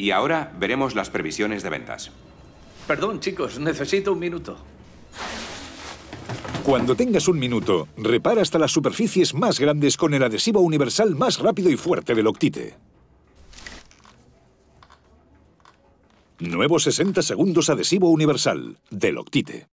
Y ahora veremos las previsiones de ventas. Perdón, chicos, necesito un minuto. Cuando tengas un minuto, repara hasta las superficies más grandes con el adhesivo universal más rápido y fuerte del Octite. Nuevo 60 segundos adhesivo universal del Octite.